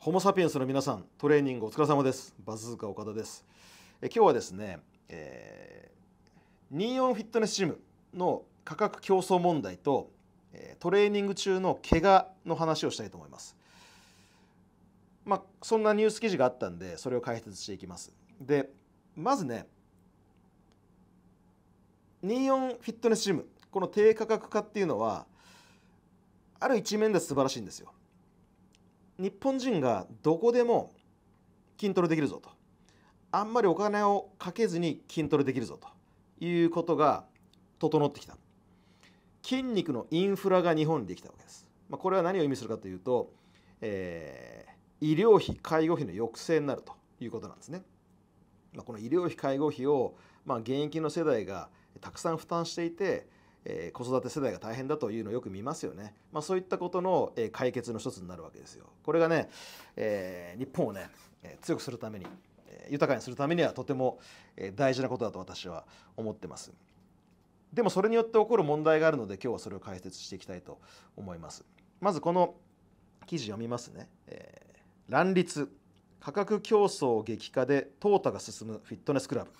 ホモ・サピエンスの皆さんトレーニングお疲れ様ですバズーカ岡田ですえ今日はですね、えー、24フィットネスジムの価格競争問題とトレーニング中の怪我の話をしたいと思います。まあ、そんなニュース記事があったんでそれを解説していきます。でまずね24フィットネスジムこの低価格化っていうのはある一面で素晴らしいんですよ。日本人がどこでも筋トレできるぞとあんまりお金をかけずに筋トレできるぞということが整ってきた筋肉のインフラが日本にできたわけです、まあ、これは何を意味するかというと、えー、医療費介護費の抑制になるということなんですね、まあ、この医療費介護費を、まあ、現役の世代がたくさん負担していてえー、子育て世代が大変だというのをよく見ますよね、まあ、そういったことの、えー、解決の一つになるわけですよ。これがね、えー、日本をね、え強くするために、え豊かにするためにはとても、え大事なことだと私は思ってます。でもそれによって起こる問題があるので今日はそれを解説していきたいと思います。まずこの記事読みますね。え乱立価格競争激化で淘汰が進むフィットネスクラブ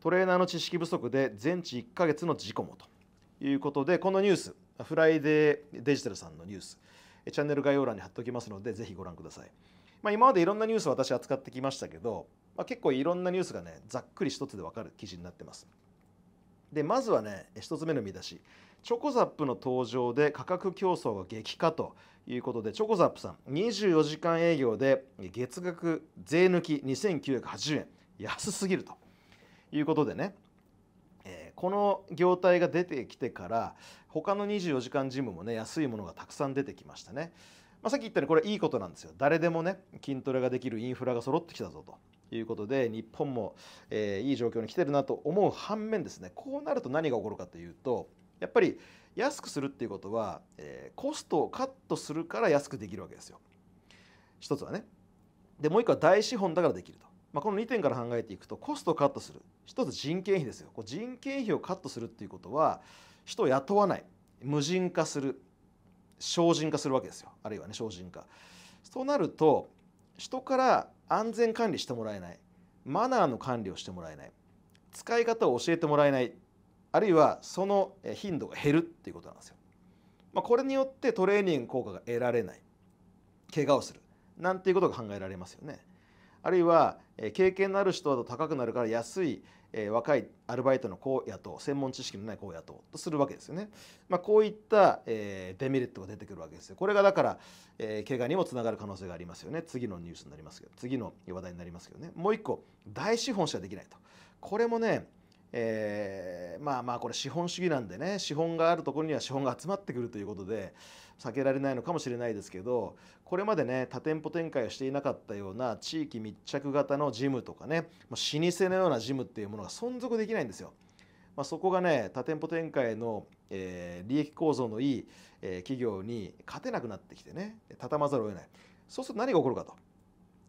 トレーナーの知識不足で全治1ヶ月の事故もと。いうことでこのニュースフライデーデジタルさんのニュースチャンネル概要欄に貼っておきますのでぜひご覧ください、まあ、今までいろんなニュース私扱ってきましたけど、まあ、結構いろんなニュースがねざっくり一つで分かる記事になってますでまずはね一つ目の見出しチョコザップの登場で価格競争が激化ということでチョコザップさん24時間営業で月額税抜き2980円安すぎるということでねこの業態が出てきてから他の24時間ジムもね安いものがたくさん出てきましたね、まあ、さっき言ったようにこれいいことなんですよ誰でもね筋トレができるインフラが揃ってきたぞということで日本も、えー、いい状況に来てるなと思う反面ですねこうなると何が起こるかというとやっぱり安くするっていうことは、えー、コストをカットするから安くできるわけですよ一つはねでもう一個は大資本だからできるとまあ、この2点から考えていくとコストをカットする一つ人件費ですよこう人件費をカットするっていうことは人を雇わない無人化する精進化するわけですよあるいはね精進化そうなると人から安全管理してもらえないマナーの管理をしてもらえない使い方を教えてもらえないあるいはその頻度が減るっていうことなんですよ、まあ、これによってトレーニング効果が得られない怪我をするなんていうことが考えられますよねあるいは経験のある人だと高くなるから安い若いアルバイトの子を雇う専門知識のない子を雇うとするわけですよね。まあ、こういったデメリットが出てくるわけですよ。これがだから怪我にもつながる可能性がありますよね。次のニュースになりますけど次の話題になりますけどね。もう一個大資本しかできないと。これもねえー、まあまあこれ資本主義なんでね資本があるところには資本が集まってくるということで避けられないのかもしれないですけどこれまでね多店舗展開をしていなかったような地域密着型のジムとかね老舗のようなジムっていうものが存続できないんですよ。まあ、そこがね多店舗展開の、えー、利益構造のいい、えー、企業に勝てなくなってきてね畳まざるを得ないそうすると何が起こるかと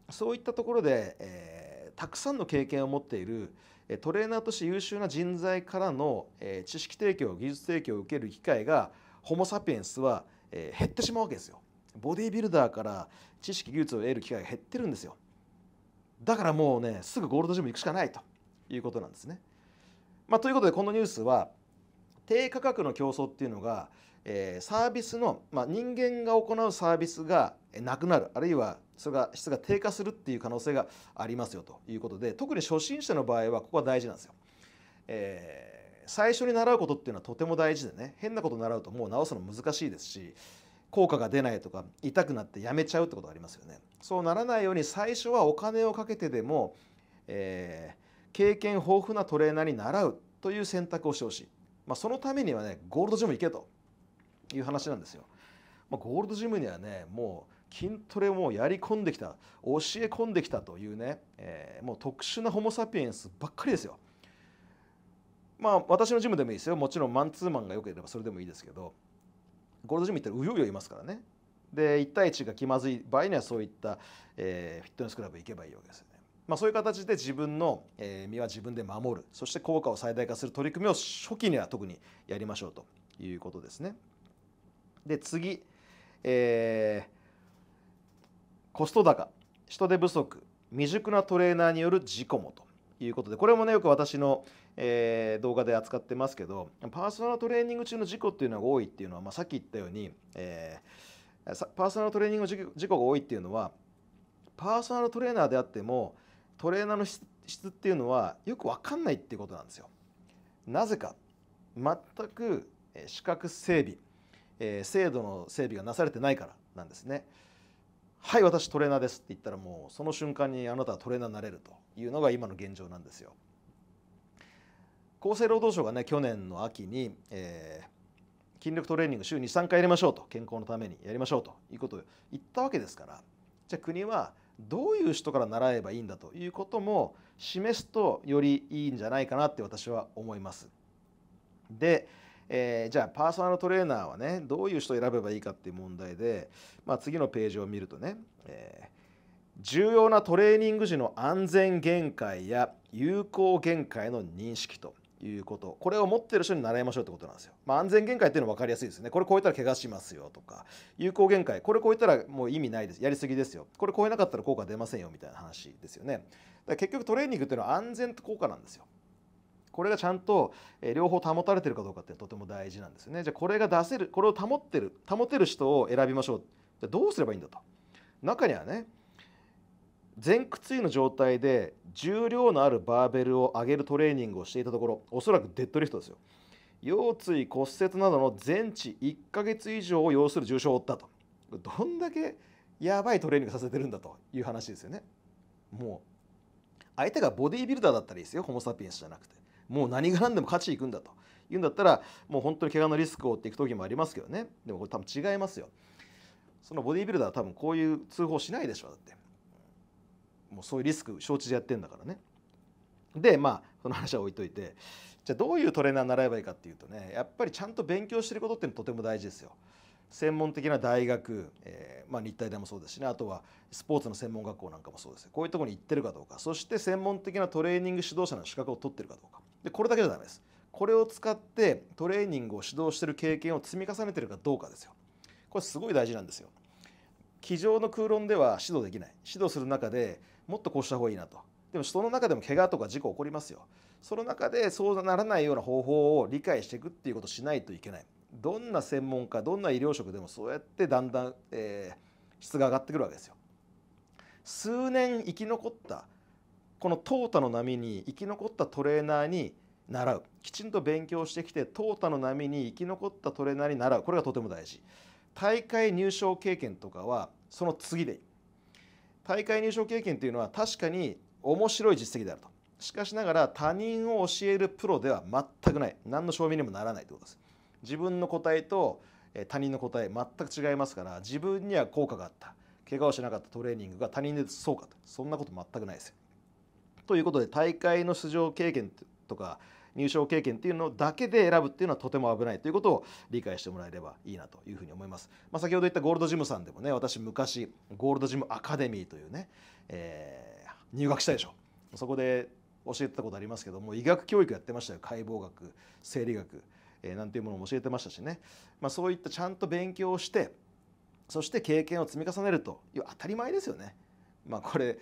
そういったところで、えーたくさんの経験を持っているトレーナーとして優秀な人材からの知識提供技術提供を受ける機会がホモ・サピエンスは減ってしまうわけですよ。ボディービルダーから知識技術を得る機会が減ってるんですよ。だからもうねすぐゴールドジム行くしかないということなんですね。まあ、ということでこのニュースは低価格の競争っていうのが、えサービスの、まあ、人間が行うサービスがなくなるあるいはそれが質が低下するっていう可能性がありますよということで特に初心者の場合はここは大事なんですよ。えー、最初に習うことっていうのはとても大事でね変なこと習うともう直すの難しいですし効果が出ないとか痛くなってやめちゃうってことがありますよね。そうならないように最初はお金をかけてでも、えー、経験豊富なトレーナーに習うという選択をしてほしい。まあ、そのためにはねゴールドジム行けという話なんですよ。まあ、ゴールドジムにはねもう筋トレをもやり込んできた教え込んできたというね、えー、もう特殊なホモ・サピエンスばっかりですよ。まあ私のジムでもいいですよもちろんマンツーマンが良ければそれでもいいですけどゴールドジム行ったらうようよいますからねで1対1が気まずい場合にはそういった、えー、フィットネスクラブ行けばいいわけですよね。まあ、そういう形で自分の、えー、身は自分で守るそして効果を最大化する取り組みを初期には特にやりましょうということですね。で次、えーコスト高、人手不足、未熟なトレーナーによる事故もということで、これもね、よく私の、えー、動画で扱ってますけど、パーソナルトレーニング中の事故っていうのが多いっていうのは、まあ、さっき言ったように、えー、パーソナルトレーニング事故が多いっていうのは、パーソナルトレーナーであっても、トレーナーの質っていうのはよく分かんないっていうことなんですよ。なぜか、全く資格整備、えー、制度の整備がなされてないからなんですね。はい私トレーナーです」って言ったらもうその瞬間にあなたはトレーナーになれるというのが今の現状なんですよ。厚生労働省がね去年の秋に、えー、筋力トレーニング週2 3回やりましょうと健康のためにやりましょうということを言ったわけですからじゃあ国はどういう人から習えばいいんだということも示すとよりいいんじゃないかなって私は思います。でえー、じゃあパーソナルトレーナーはねどういう人を選べばいいかっていう問題で、まあ、次のページを見るとね、えー、重要なトレーニング時の安全限界や有効限界の認識ということこれを持ってる人に習いましょうってことなんですよ。まあ、安全限界っていうのは分かりやすいですね。これ超えたら怪我しますよとか有効限界これ超えたらもう意味ないですやりすぎですよこれ超えなかったら効果出ませんよみたいな話ですよね。だから結局トレーニングっていうのは安全と効果なんですよ。これがちゃんと、え両方保たれてるかどうかってとても大事なんですねじゃあこれが出せるこれを保ってる保てる人を選びましょうじゃどうすればいいんだと中にはね前屈位の状態で重量のあるバーベルを上げるトレーニングをしていたところおそらくデッドリフトですよ腰椎骨折などの全治1ヶ月以上を要する重傷を負ったとどんだけやばいトレーニングさせてるんだという話ですよねもう相手がボディービルダーだったらいいですよホモ・サピエンスじゃなくてもう何が何でも勝ちいくんだと言うんだったらもう本当に怪我のリスクを負っていく時もありますけどねでもこれ多分違いますよそのボディービルダーは多分こういう通報しないでしょだってもうそういうリスク承知でやってんだからねでまあその話は置いといてじゃあどういうトレーナー習えばいいかっていうとねやっぱりちゃんと勉強してることってとても大事ですよ専門的な大学、えーまあ、日体大もそうですしねあとはスポーツの専門学校なんかもそうですこういうところに行ってるかどうかそして専門的なトレーニング指導者の資格を取ってるかどうかでこれだけじゃダメですこれを使ってトレーニングを指導している経験を積み重ねているかどうかですよこれすごい大事なんですよ机上の空論では指導できない指導する中でもっとこうした方がいいなとでもその中でも怪我とか事故起こりますよその中でそうならないような方法を理解していくっていうことをしないといけないどんな専門家どんな医療職でもそうやってだんだん、えー、質が上がってくるわけですよ数年生き残ったこの淘汰の波に生き残ったトレーナーに習うきちんと勉強してきて淘汰の波に生き残ったトレーナーに習うこれがとても大事大会入賞経験とかはその次で大会入賞経験というのは確かに面白い実績であるとしかしながら他人を教えるプロでは全くない何の証明にもならないということです自分の答えと他人の答え全く違いますから自分には効果があった怪我をしなかったトレーニングが他人でそうかとそんなこと全くないですよということで大会の出場経験とか入賞経験っていうのだけで選ぶっていうのはとても危ないということを理解してもらえればいいなというふうに思います。まあ、先ほど言ったゴールドジムさんでもね私昔ゴールドジムアカデミーというね、えー、入学したでしょ。そこで教えてたことありますけども医学教育やってましたよ解剖学生理学、えー、なんていうものも教えてましたしね、まあ、そういったちゃんと勉強をしてそして経験を積み重ねるという当たり前ですよね。まあ、これ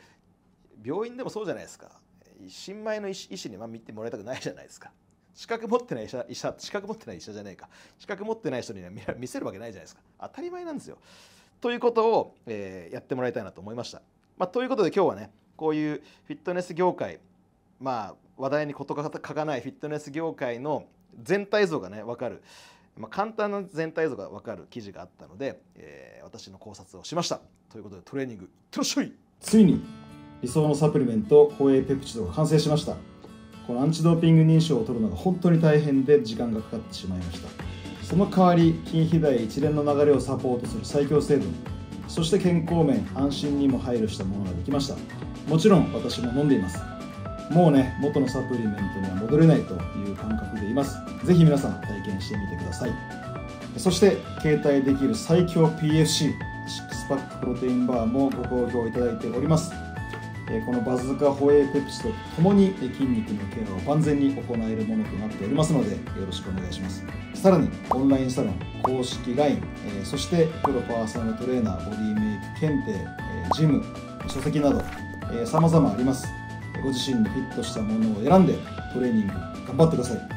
病院でもそうじゃないですか新米の医師にま見てもらいたくないじゃないですか資格持ってない医者医者資格持ってない医者じゃないか資格持ってない人には見せるわけないじゃないですか当たり前なんですよということを、えー、やってもらいたいなと思いました、まあ、ということで今日はねこういうフィットネス業界まあ話題に事欠かかないフィットネス業界の全体像がね分かる、まあ、簡単な全体像が分かる記事があったので、えー、私の考察をしましたということでトレーニングいってらっしゃいついに理想のサプリメント公営ペプチドが完成しましたこのアンチドーピング認証を取るのが本当に大変で時間がかかってしまいましたその代わり筋肥大一連の流れをサポートする最強成分そして健康面安心にも配慮したものができましたもちろん私も飲んでいますもうね元のサプリメントには戻れないという感覚でいます是非皆さん体験してみてくださいそして携帯できる最強 PFC 6パックプロテインバーもご好評いただいておりますこのバズーカホエイペプチとともに筋肉のケアを万全に行えるものとなっておりますのでよろしくお願いしますさらにオンラインサロン公式 LINE そしてプロパーソナルトレーナーボディメイク検定ジム書籍など様々ありますご自身にフィットしたものを選んでトレーニング頑張ってください